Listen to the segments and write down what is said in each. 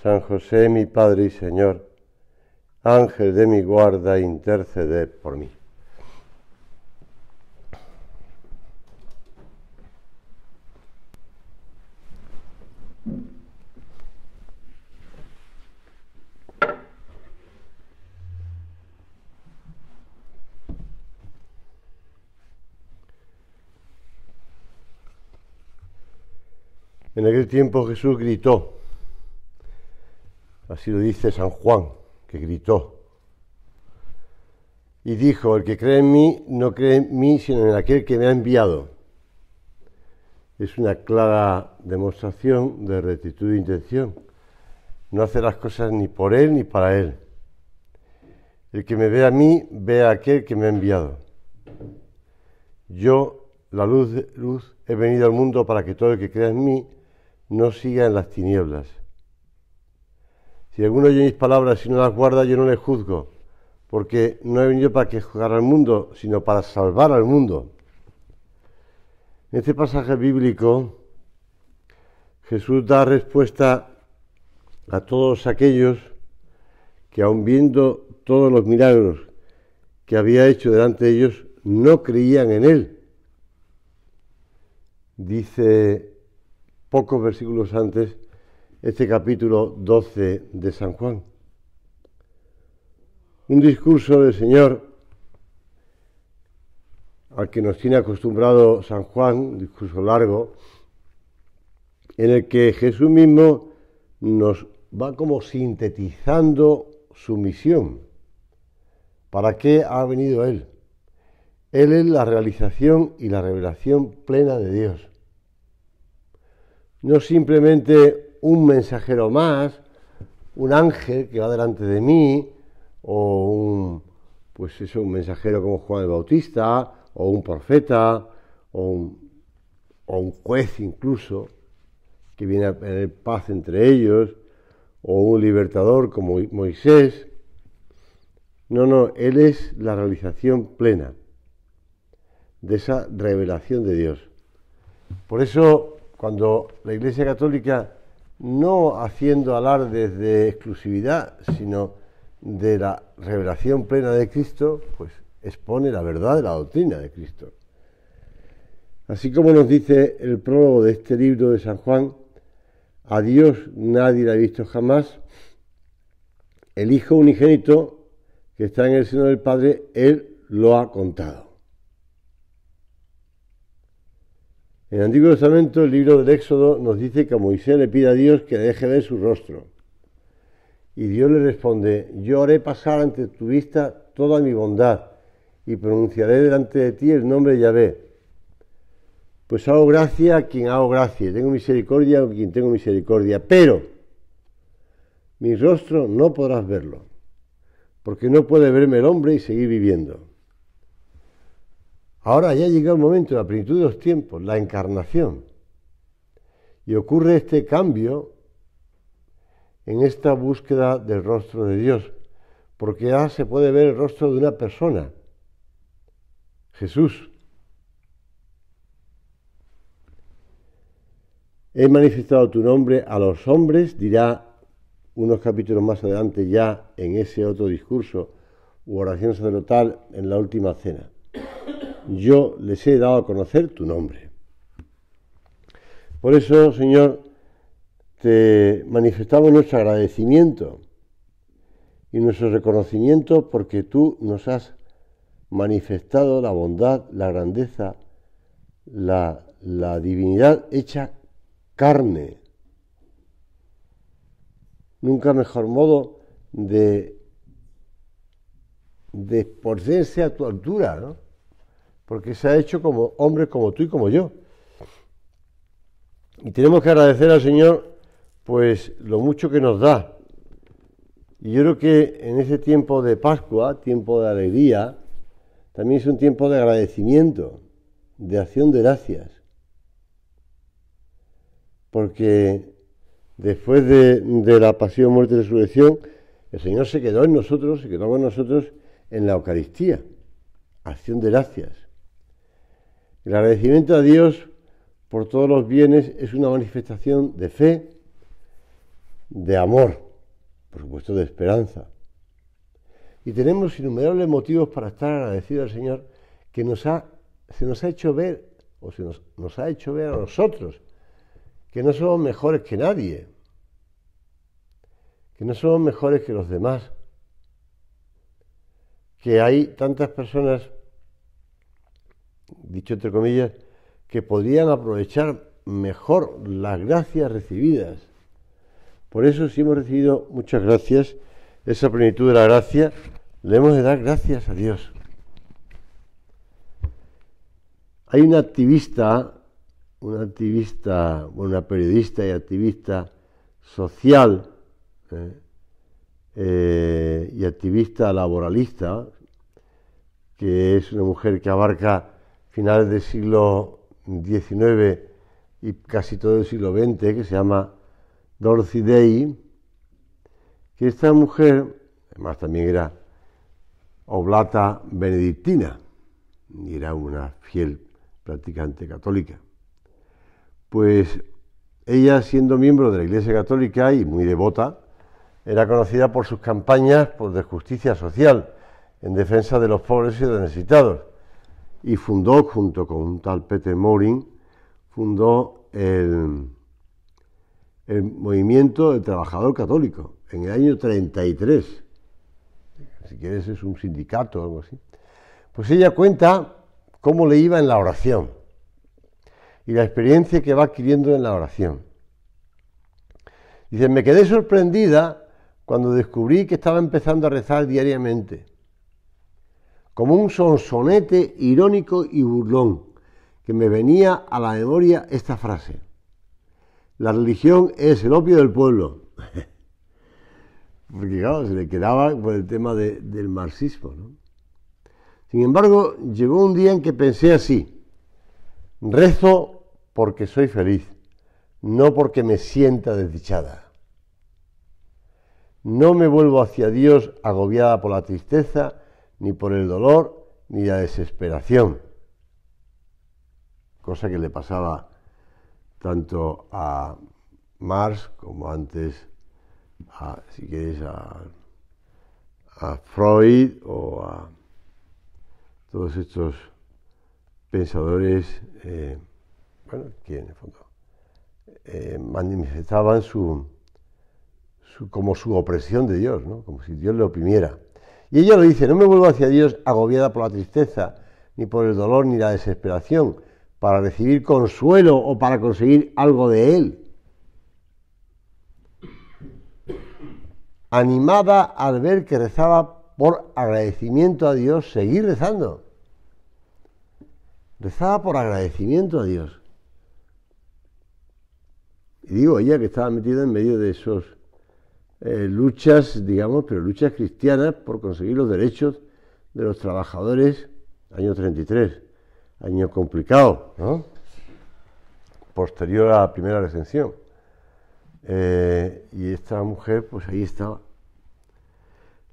San José, mi Padre y Señor, Ángel de mi guarda, intercede por mí. En aquel tiempo Jesús gritó, Así lo dice San Juan, que gritó. Y dijo, el que cree en mí, no cree en mí, sino en aquel que me ha enviado. Es una clara demostración de rectitud de intención. No hace las cosas ni por él ni para él. El que me ve a mí, ve a aquel que me ha enviado. Yo, la luz, luz, he venido al mundo para que todo el que crea en mí no siga en las tinieblas. Si alguno oye mis palabras y no las guarda, yo no le juzgo, porque no he venido para que juzgar al mundo, sino para salvar al mundo. En este pasaje bíblico, Jesús da respuesta a todos aquellos que, aun viendo todos los milagros que había hecho delante de ellos, no creían en él. Dice pocos versículos antes, este capítulo 12 de San Juan. Un discurso del Señor al que nos tiene acostumbrado San Juan, un discurso largo, en el que Jesús mismo nos va como sintetizando su misión. ¿Para qué ha venido Él? Él es la realización y la revelación plena de Dios. No simplemente un mensajero más, un ángel que va delante de mí, o un, pues eso, un mensajero como Juan el Bautista, o un profeta, o un, o un juez incluso, que viene a tener paz entre ellos, o un libertador como Moisés. No, no, Él es la realización plena de esa revelación de Dios. Por eso, cuando la Iglesia Católica no haciendo alardes de exclusividad, sino de la revelación plena de Cristo, pues expone la verdad de la doctrina de Cristo. Así como nos dice el prólogo de este libro de San Juan, a Dios nadie la ha visto jamás, el Hijo unigénito que está en el seno del Padre, Él lo ha contado. En el Antiguo Testamento, el libro del Éxodo nos dice que Moisés le pide a Dios que le deje ver su rostro. Y Dios le responde, yo haré pasar ante tu vista toda mi bondad y pronunciaré delante de ti el nombre de Yahvé. Pues hago gracia a quien hago gracia, tengo misericordia a quien tengo misericordia, pero mi rostro no podrás verlo, porque no puede verme el hombre y seguir viviendo. Ahora ya ha llegado el momento, la plenitud de los tiempos, la encarnación. Y ocurre este cambio en esta búsqueda del rostro de Dios, porque ya se puede ver el rostro de una persona, Jesús. He manifestado tu nombre a los hombres, dirá unos capítulos más adelante ya en ese otro discurso u oración sacerdotal en la última cena yo les he dado a conocer tu nombre. Por eso, Señor, te manifestamos nuestro agradecimiento y nuestro reconocimiento porque tú nos has manifestado la bondad, la grandeza, la, divinidad hecha carne. Nunca mejor modo de, de a tu altura, ¿no? porque se ha hecho como hombres como tú y como yo. Y tenemos que agradecer al Señor pues lo mucho que nos da. Y yo creo que en ese tiempo de Pascua, tiempo de alegría, también es un tiempo de agradecimiento, de acción de gracias. Porque después de, de la pasión, muerte y resurrección, el Señor se quedó en nosotros, se quedó con nosotros en la Eucaristía. Acción de gracias. El agradecimiento a Dios por todos los bienes es una manifestación de fe, de amor, por supuesto de esperanza. Y tenemos innumerables motivos para estar agradecidos al Señor que nos ha, se nos ha hecho ver, o se nos, nos ha hecho ver a nosotros, que no somos mejores que nadie, que no somos mejores que los demás, que hay tantas personas dicho entre comillas, que podrían aprovechar mejor las gracias recibidas. Por eso, si hemos recibido muchas gracias, esa plenitud de la gracia, le hemos de dar gracias a Dios. Hay una activista, una activista, una periodista y activista social ¿eh? Eh, y activista laboralista, que es una mujer que abarca finales del siglo XIX y casi todo el siglo XX, que se llama Dorothy Day, que esta mujer, además también era oblata benedictina, y era una fiel practicante católica. Pues ella, siendo miembro de la Iglesia Católica y muy devota, era conocida por sus campañas por pues, de justicia social, en defensa de los pobres y de los necesitados y fundó, junto con un tal Peter Morin, fundó el, Movimiento del Trabajador Católico en el año 33. Si quieres, es un sindicato o algo así. Pues ella cuenta cómo le iba en la oración y la experiencia que va adquiriendo en la oración. Dice, me quedé sorprendida cuando descubrí que estaba empezando a rezar diariamente como un sonsonete irónico y burlón, que me venía a la memoria esta frase. La religión es el opio del pueblo. Porque claro, se le quedaba con el tema del marxismo. Sin embargo, llegó un día en que pensé así, rezo porque soy feliz, no porque me sienta desdichada. No me vuelvo hacia Dios agobiada por la tristeza, ni por el dolor, ni la desesperación, cosa que le pasaba tanto a Marx como antes, a, si quieres, a, Freud o a todos estos pensadores eh, bueno, que en fondo eh, manifestaban su, como su opresión de Dios, ¿no? como si Dios le oprimiera. Y ella lo dice, no me vuelvo hacia Dios agobiada por la tristeza, ni por el dolor, ni la desesperación, para recibir consuelo o para conseguir algo de Él. Animada al ver que rezaba por agradecimiento a Dios, seguir rezando. Rezaba por agradecimiento a Dios. Y digo ella que estaba metida en medio de esos eh, luchas, digamos, pero luchas cristianas por conseguir los derechos de los trabajadores, año 33, año complicado, ¿no? Posterior a la primera recensión. Eh, y esta mujer, pues ahí estaba.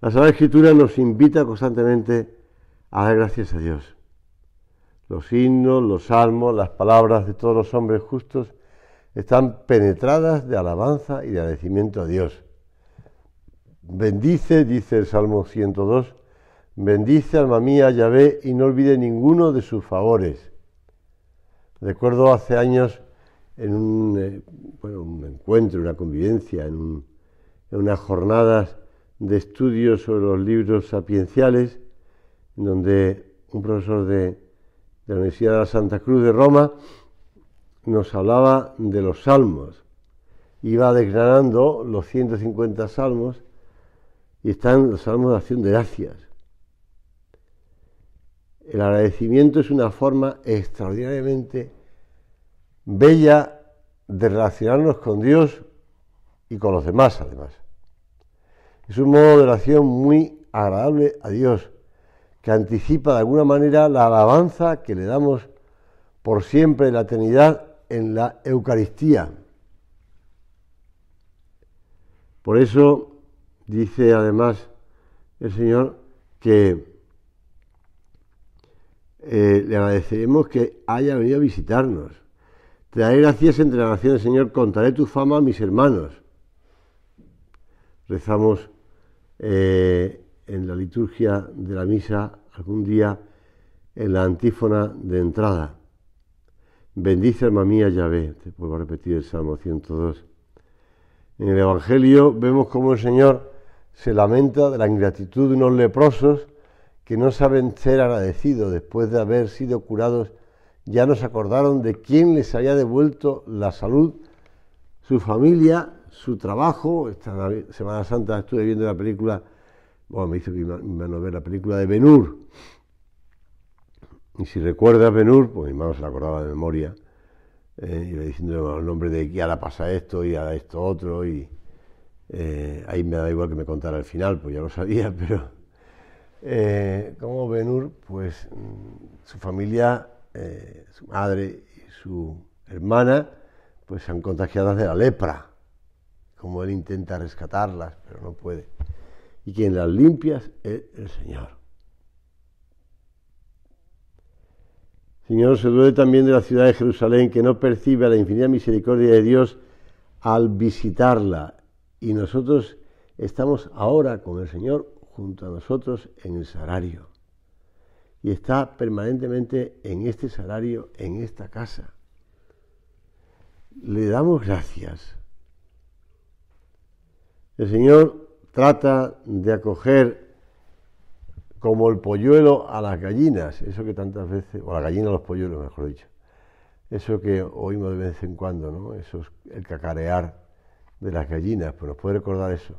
La Sagrada Escritura nos invita constantemente a dar gracias a Dios. Los himnos, los salmos, las palabras de todos los hombres justos están penetradas de alabanza y de agradecimiento a Dios Bendice, dice el Salmo 102, bendice alma mía Yahvé y no olvide ninguno de sus favores. Recuerdo hace años en un, eh, encuentro, una convivencia, en, unas jornadas de estudios sobre los libros sapienciales, donde un profesor de, de, la Universidad de la Santa Cruz de Roma nos hablaba de los salmos. Iba declarando los 150 salmos y están los salmos de acción de gracias. El agradecimiento es una forma extraordinariamente bella de relacionarnos con Dios y con los demás, además. Es un modo de oración muy agradable a Dios, que anticipa de alguna manera la alabanza que le damos por siempre en la eternidad en la Eucaristía. Por eso Dice además el Señor que eh, le agradecemos que haya venido a visitarnos. Te daré gracias entre las naciones, Señor, contaré tu fama a mis hermanos. Rezamos eh, en la liturgia de la misa algún día en la antífona de entrada. Bendice alma mía Yahvé, te vuelvo a repetir el Salmo 102. En el Evangelio vemos cómo el Señor se lamenta de la ingratitud de unos leprosos que no saben ser agradecidos después de haber sido curados, ya no se acordaron de quién les había devuelto la salud, su familia, su trabajo. Esta Semana Santa estuve viendo la película, bueno, me hizo mi hermano ver la película de Benur. Y si recuerdas Benur, pues mi hermano se la acordaba de memoria, eh, iba diciendo el nombre de que ahora pasa esto y ahora esto otro y eh, ahí me da igual que me contara el final, pues ya lo sabía, pero eh, como Benur, pues mm, su familia, eh, su madre y su hermana, pues se han contagiado de la lepra, como él intenta rescatarlas, pero no puede. Y quien las limpia es el Señor. Señor se duele también de la ciudad de Jerusalén, que no percibe la infinita misericordia de Dios al visitarla y nosotros estamos ahora con el Señor junto a nosotros en el salario. Y está permanentemente en este salario, en esta casa. Le damos gracias. El Señor trata de acoger como el polluelo a las gallinas, eso que tantas veces, o la gallina a los polluelos, mejor dicho, eso que oímos de vez en cuando, ¿no? Eso es el cacarear de las gallinas, pero pues nos puede recordar eso.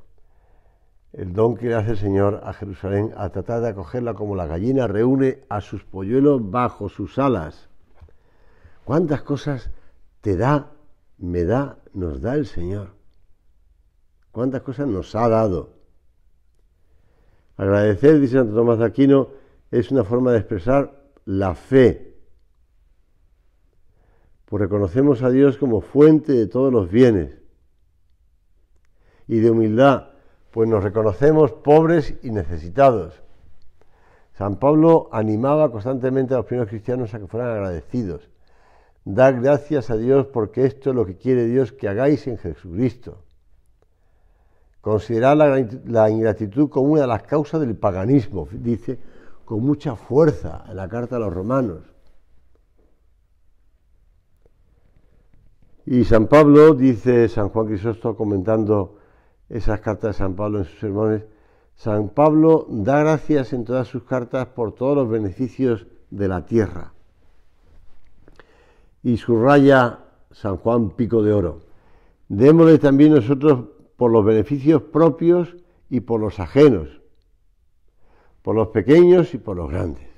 El don que le hace el Señor a Jerusalén a tratar de acogerla como la gallina reúne a sus polluelos bajo sus alas. ¿Cuántas cosas te da, me da, nos da el Señor? ¿Cuántas cosas nos ha dado? Agradecer, dice Santo Tomás de Aquino, es una forma de expresar la fe. Pues reconocemos a Dios como fuente de todos los bienes y de humildad, pues nos reconocemos pobres y necesitados. San Pablo animaba constantemente a los primeros cristianos a que fueran agradecidos. Dad gracias a Dios porque esto es lo que quiere Dios que hagáis en Jesucristo. Considerad la, ingratitud como una de las causas del paganismo, dice con mucha fuerza en la carta a los romanos. Y San Pablo, dice San Juan Crisóstomo comentando esas cartas de San Pablo en sus sermones. San Pablo da gracias en todas sus cartas por todos los beneficios de la tierra. Y su raya, San Juan Pico de Oro. Démosle también nosotros por los beneficios propios y por los ajenos, por los pequeños y por los grandes.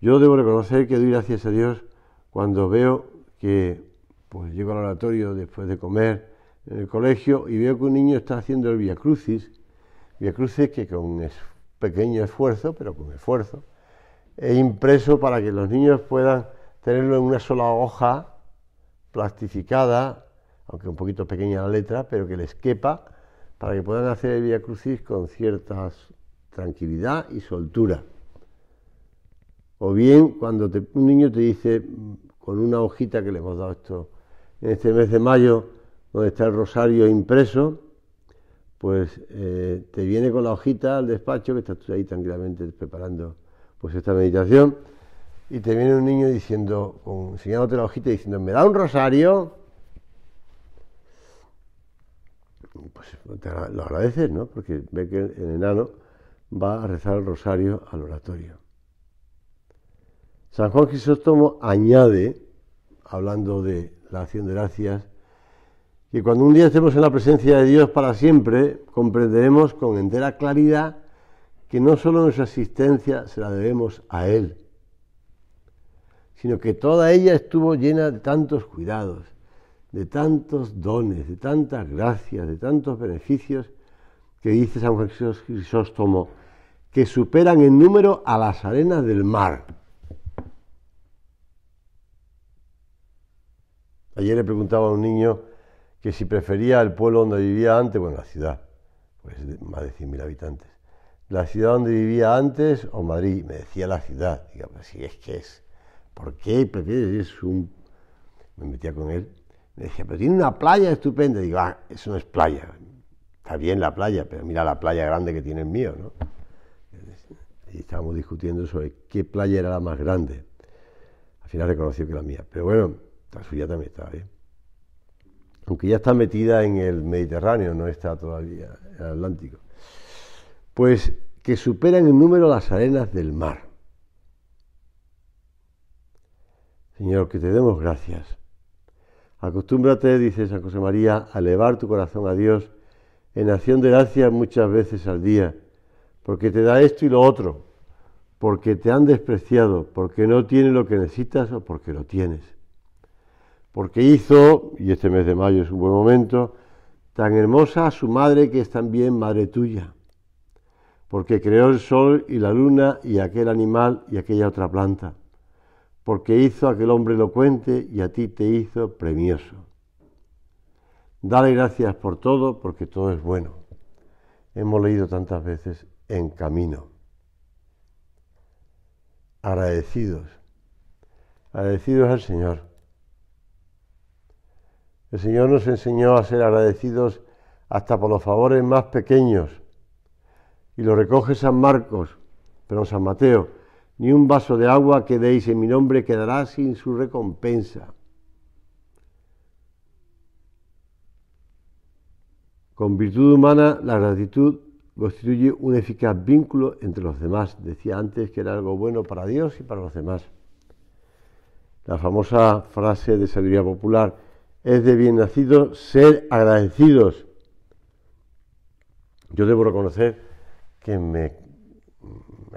Yo debo reconocer que doy gracias a Dios cuando veo que pues llego al oratorio después de comer en el colegio y veo que un niño está haciendo el Via Crucis, Via Crucis que con un pequeño esfuerzo, pero con esfuerzo, he impreso para que los niños puedan tenerlo en una sola hoja plastificada, aunque un poquito pequeña la letra, pero que les quepa, para que puedan hacer el Via Crucis con cierta tranquilidad y soltura. O bien cuando un niño te dice mm, con una hojita que le hemos dado esto, en este mes de mayo, donde está el rosario impreso, pues eh, te viene con la hojita al despacho, que estás tú ahí tranquilamente preparando pues esta meditación, y te viene un niño diciendo, enseñándote la hojita y diciendo, ¿me da un rosario? pues lo agradeces, ¿no? Porque ve que el enano va a rezar el rosario al oratorio. San Juan Crisóstomo añade hablando de la acción de gracias, que cuando un día estemos en la presencia de Dios para siempre, comprenderemos con entera claridad que no solo nuestra existencia se la debemos a Él, sino que toda ella estuvo llena de tantos cuidados, de tantos dones, de tantas gracias, de tantos beneficios, que dice San Francisco Crisóstomo, que superan en número a las arenas del mar. Ayer le preguntaba a un niño que si prefería el pueblo donde vivía antes, bueno, la ciudad, pues más de 100.000 habitantes, la ciudad donde vivía antes o Madrid, me decía la ciudad, pues si es que es, ¿por qué prefieres un...? Me metía con él, me decía, pero tiene una playa estupenda, digo, ah, eso no es playa, está bien la playa, pero mira la playa grande que tiene el mío, ¿no? Y estábamos discutiendo sobre qué playa era la más grande. Al final reconoció que la mía, pero bueno la suya también está Aunque ya está metida en el Mediterráneo, no está todavía en el Atlántico. Pues que superan en número las arenas del mar. Señor, que te demos gracias. Acostúmbrate, dice San José María, a elevar tu corazón a Dios en acción de gracias muchas veces al día, porque te da esto y lo otro, porque te han despreciado, porque no tienes lo que necesitas o porque lo tienes porque hizo, y este mes de mayo es un buen momento, tan hermosa a su madre que es también madre tuya, porque creó el sol y la luna y aquel animal y aquella otra planta, porque hizo aquel hombre elocuente y a ti te hizo premioso. Dale gracias por todo, porque todo es bueno. Hemos leído tantas veces en camino. Agradecidos. Agradecidos al Señor el Señor nos enseñó a ser agradecidos hasta por los favores más pequeños. Y lo recoge San Marcos, pero San Mateo, ni un vaso de agua que deis en mi nombre quedará sin su recompensa. Con virtud humana, la gratitud constituye un eficaz vínculo entre los demás. Decía antes que era algo bueno para Dios y para los demás. La famosa frase de sabiduría popular, es de bien nacido ser agradecidos. Yo debo reconocer que me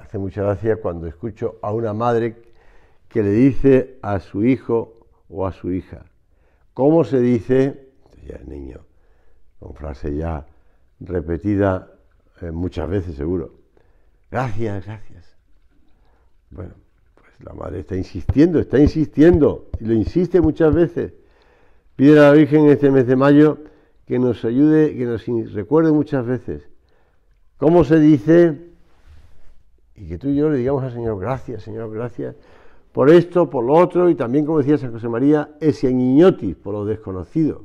hace mucha gracia cuando escucho a una madre que le dice a su hijo o a su hija, ¿cómo se dice? Ya el niño, con frase ya repetida eh, muchas veces seguro. Gracias, gracias. Bueno, pues la madre está insistiendo, está insistiendo, y lo insiste muchas veces. Pide a la Virgen este mes de mayo que nos ayude, que nos recuerde muchas veces cómo se dice y que tú y yo le digamos al Señor, gracias, Señor, gracias por esto, por lo otro y también, como decía San José María, ese niñotis, por lo desconocido.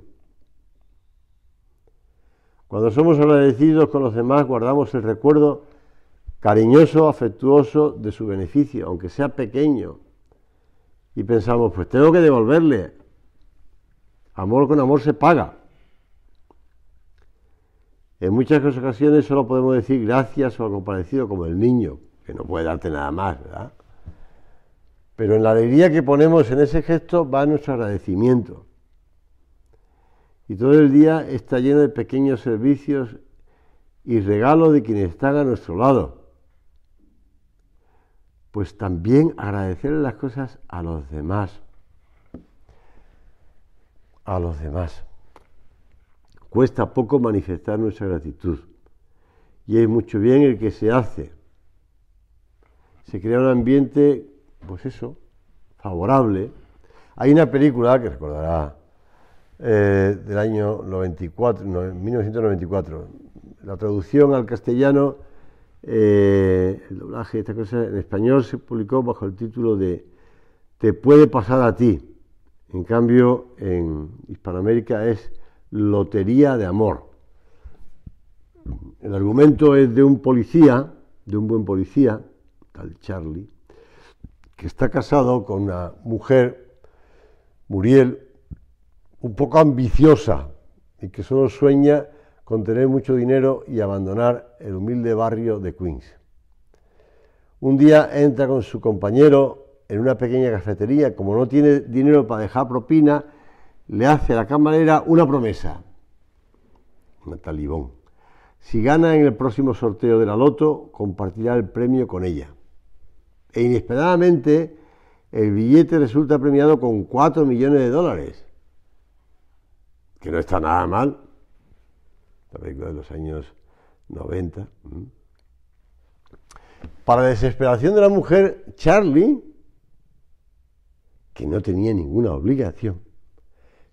Cuando somos agradecidos con los demás, guardamos el recuerdo cariñoso, afectuoso de su beneficio, aunque sea pequeño. Y pensamos, pues tengo que devolverle Amor con amor se paga. En muchas ocasiones solo podemos decir gracias o algo parecido, como el niño, que no puede darte nada más, ¿verdad? Pero en la alegría que ponemos en ese gesto va nuestro agradecimiento. Y todo el día está lleno de pequeños servicios y regalos de quienes están a nuestro lado. Pues también agradecer las cosas a los demás a los demás. Cuesta poco manifestar nuestra gratitud y es mucho bien el que se hace. Se crea un ambiente, pues eso, favorable. Hay una película que recordará eh, del año 94, en 1994. La traducción al castellano, eh, el doblaje, esta cosa en español se publicó bajo el título de Te puede pasar a ti. En cambio, en Hispanoamérica es lotería de amor. El argumento es de un policía, de un buen policía, tal Charlie, que está casado con una mujer, Muriel, un poco ambiciosa y que solo sueña con tener mucho dinero y abandonar el humilde barrio de Queens. Un día entra con su compañero en una pequeña cafetería, como no tiene dinero para dejar propina, le hace a la camarera una promesa. Una talibón. Si gana en el próximo sorteo de la loto, compartirá el premio con ella. E inesperadamente, el billete resulta premiado con 4 millones de dólares. Que no está nada mal. Está película de los años 90. Para desesperación de la mujer, Charlie que no tenía ninguna obligación,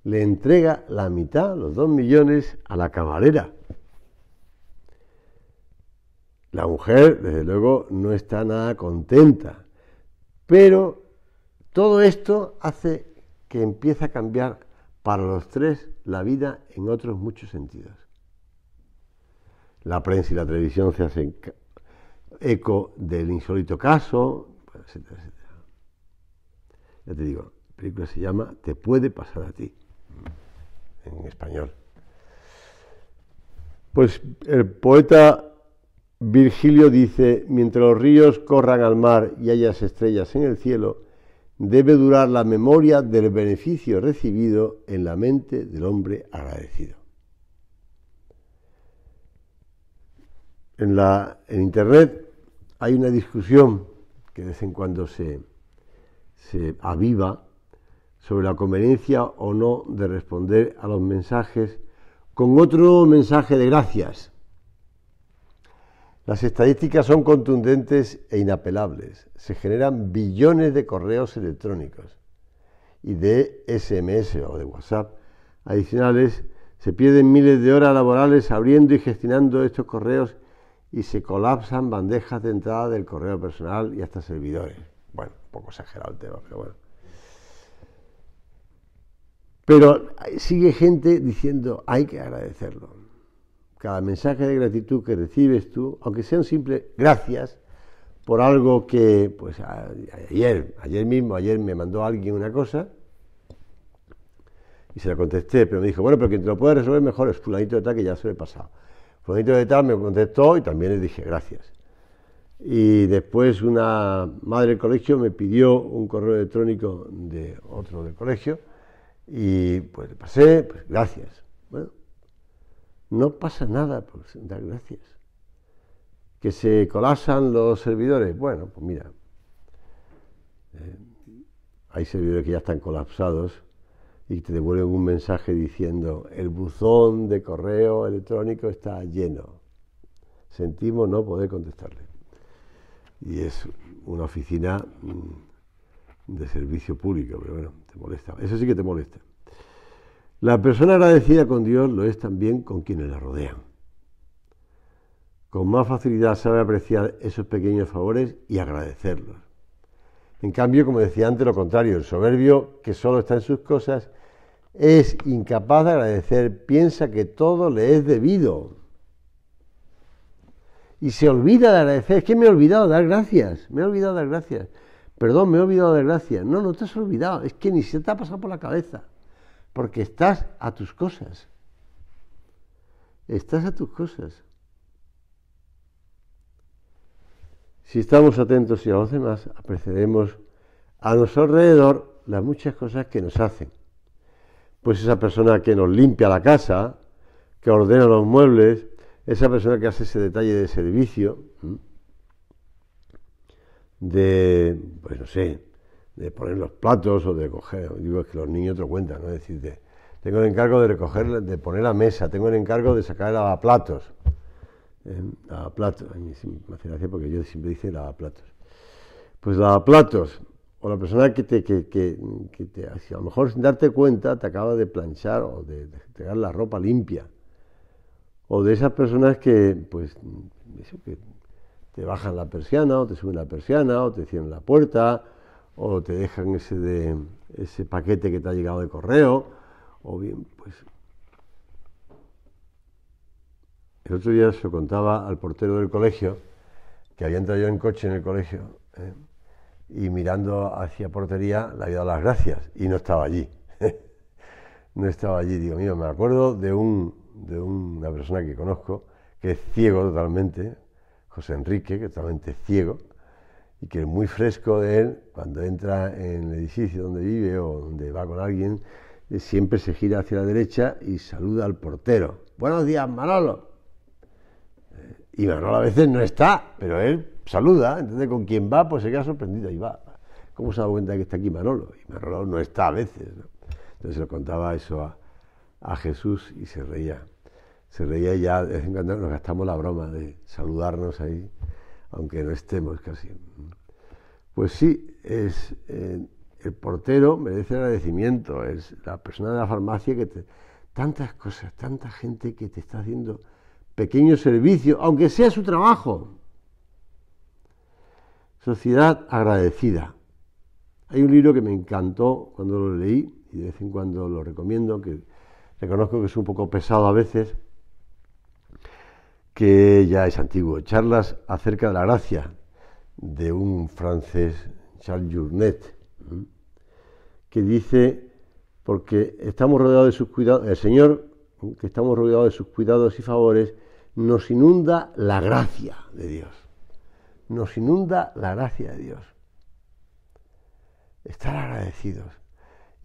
le entrega la mitad, los dos millones, a la camarera. La mujer, desde luego, no está nada contenta, pero todo esto hace que empiece a cambiar para los tres la vida en otros muchos sentidos. La prensa y la televisión se hacen eco del insólito caso, ya te digo, la película se llama Te puede pasar a ti, en español. Pues el poeta Virgilio dice, mientras los ríos corran al mar y haya estrellas en el cielo, debe durar la memoria del beneficio recibido en la mente del hombre agradecido. En, la, en Internet hay una discusión que de vez en cuando se, se aviva sobre la conveniencia o no de responder a los mensajes con otro mensaje de gracias. Las estadísticas son contundentes e inapelables. Se generan billones de correos electrónicos y de SMS o de WhatsApp adicionales. Se pierden miles de horas laborales abriendo y gestionando estos correos y se colapsan bandejas de entrada del correo personal y hasta servidores poco exagerado el tema, pero bueno. Pero sigue gente diciendo, hay que agradecerlo. Cada mensaje de gratitud que recibes tú, aunque sea un simple gracias por algo que, pues ayer, ayer mismo, ayer me mandó alguien una cosa y se la contesté, pero me dijo, bueno, pero quien te lo puede resolver mejor es fulanito de tal que ya se lo he pasado. Fulanito de tal me contestó y también le dije gracias y después una madre del colegio me pidió un correo electrónico de otro del colegio y pues le pasé, pues gracias. Bueno, no pasa nada por pues, dar gracias. Que se colapsan los servidores. Bueno, pues mira, eh, hay servidores que ya están colapsados y te devuelven un mensaje diciendo el buzón de correo electrónico está lleno. Sentimos no poder contestarle y es una oficina mm, de servicio público, pero bueno, te molesta. Eso sí que te molesta. La persona agradecida con Dios lo es también con quienes la rodean. Con más facilidad sabe apreciar esos pequeños favores y agradecerlos. En cambio, como decía antes, lo contrario, el soberbio que solo está en sus cosas es incapaz de agradecer, piensa que todo le es debido y se olvida de agradecer. Es que me he olvidado de dar gracias, me he olvidado de dar gracias. Perdón, me he olvidado de dar gracias. No, no te has olvidado, es que ni se te ha pasado por la cabeza, porque estás a tus cosas. Estás a tus cosas. Si estamos atentos y a los demás, apreciaremos a nuestro alrededor las muchas cosas que nos hacen. Pues esa persona que nos limpia la casa, que ordena los muebles, esa persona que hace ese detalle de servicio, de, pues no sé, de poner los platos o de coger, digo, que los niños te cuentan, ¿no? Es decir, tengo el encargo de recoger, de poner la mesa, tengo el encargo de sacar el lavaplatos. Eh, lavaplatos, a me hace gracia porque yo siempre dice lavaplatos. Pues lavaplatos, o la persona que te, que, que, que te, a lo mejor sin darte cuenta, te acaba de planchar o de, de la ropa limpia o de esas personas que, pues, que te bajan la persiana, o te suben la persiana, o te cierran la puerta, o te dejan ese, ese paquete que te ha llegado de correo, o bien, pues... El otro día se contaba al portero del colegio, que había entrado yo en coche en el colegio, ¿eh? y mirando hacia portería le había dado las gracias, y no estaba allí. no estaba allí, digo, mío, me acuerdo de un de una persona que conozco, que es ciego totalmente, José Enrique, que es totalmente ciego, y que es muy fresco de él, cuando entra en el edificio donde vive o donde va con alguien, eh, siempre se gira hacia la derecha y saluda al portero. Buenos días, Manolo. Eh, y Manolo a veces no está, pero él saluda, entonces con quien va, pues se queda sorprendido y va. ¿Cómo se da cuenta que está aquí Manolo? Y Manolo no está a veces. Entonces le contaba eso a, a Jesús y se reía. Se reía ya, de vez en cuando nos gastamos la broma de saludarnos ahí, aunque no estemos casi. Pues sí, es, eh, el portero merece agradecimiento, es la persona de la farmacia que te, tantas cosas, tanta gente que te está haciendo pequeños servicios, aunque sea su trabajo. Sociedad agradecida. Hay un libro que me encantó cuando lo leí y de vez en cuando lo recomiendo, que reconozco que es un poco pesado a veces, que ya es antiguo. Charlas acerca de la gracia de un francés, Charles Journet, que dice, porque estamos rodeados de sus cuidados, el Señor, que estamos rodeados de sus cuidados y favores, nos inunda la gracia de Dios. Nos inunda la gracia de Dios. Estar agradecidos.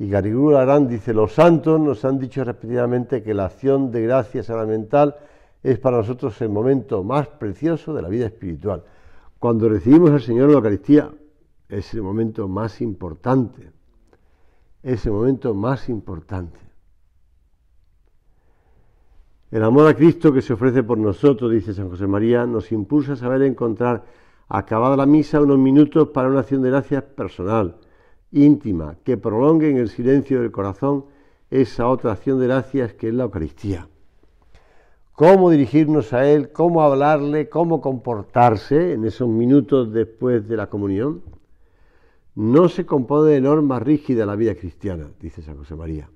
Y Garigur Arán dice, los santos nos han dicho repetidamente que la acción de gracia sacramental es para nosotros el momento más precioso de la vida espiritual. Cuando recibimos al Señor en la Eucaristía es el momento más importante, es el momento más importante. El amor a Cristo que se ofrece por nosotros, dice San José María, nos impulsa a saber encontrar, acabada la misa, unos minutos para una acción de gracias personal íntima, que prolongue en el silencio del corazón esa otra acción de gracias que es la Eucaristía. Cómo dirigirnos a Él, cómo hablarle, cómo comportarse en esos minutos después de la comunión. No se compone de normas rígidas la vida cristiana, dice San José María.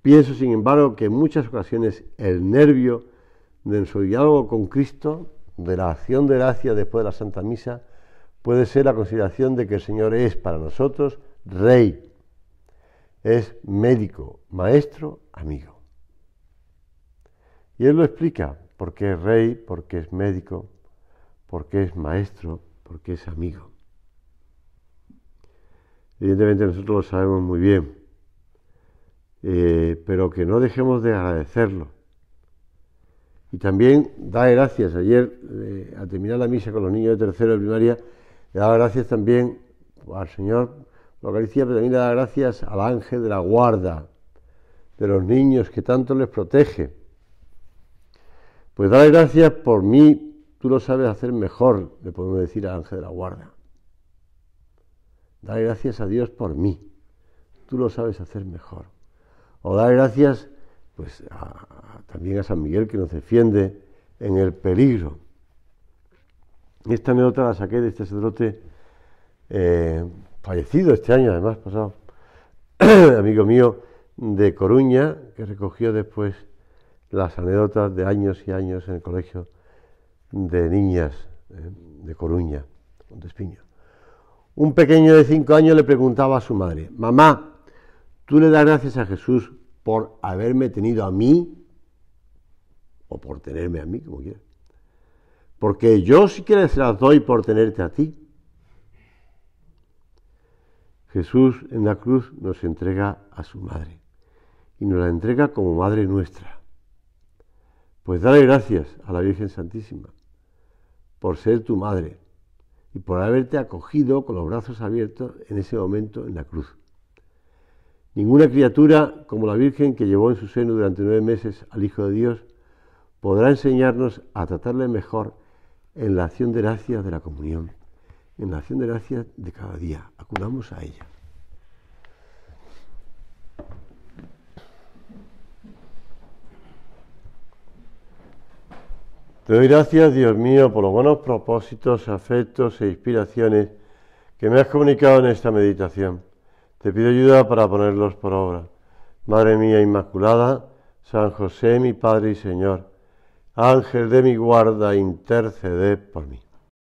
Pienso, sin embargo, que en muchas ocasiones el nervio de su diálogo con Cristo, de la acción de gracias después de la Santa Misa, puede ser la consideración de que el Señor es para nosotros rey, es médico, maestro, amigo. Y él lo explica, porque es rey, porque es médico, porque es maestro, porque es amigo. Evidentemente nosotros lo sabemos muy bien, eh, pero que no dejemos de agradecerlo. Y también da gracias. Ayer, eh, a terminar la misa con los niños de tercero de primaria, le daba gracias también al Señor la caricia, pero también le da gracias al ángel de la guarda, de los niños que tanto les protege. Pues dale gracias por mí, tú lo sabes hacer mejor, le podemos decir al ángel de la guarda. Dale gracias a Dios por mí, tú lo sabes hacer mejor. O dale gracias pues, también a San Miguel que nos defiende en el peligro. Esta anécdota la saqué de este sacerdote eh, fallecido este año, además, pasado, amigo mío de Coruña, que recogió después las anécdotas de años y años en el colegio de niñas eh, de Coruña, Montespiño. Un pequeño de cinco años le preguntaba a su madre, mamá, ¿tú le das gracias a Jesús por haberme tenido a mí? O por tenerme a mí, como quieras. Porque yo sí que las doy por tenerte a ti. Jesús en la cruz nos entrega a su madre y nos la entrega como madre nuestra. Pues dale gracias a la Virgen Santísima por ser tu madre y por haberte acogido con los brazos abiertos en ese momento en la cruz. Ninguna criatura como la Virgen que llevó en su seno durante nueve meses al Hijo de Dios podrá enseñarnos a tratarle mejor en la acción de gracias de la comunión en la acción de gracias de cada día. Acudamos a ella. Te doy gracias, Dios mío, por los buenos propósitos, afectos e inspiraciones que me has comunicado en esta meditación. Te pido ayuda para ponerlos por obra. Madre mía Inmaculada, San José, mi Padre y Señor, Ángel de mi guarda, intercede por mí.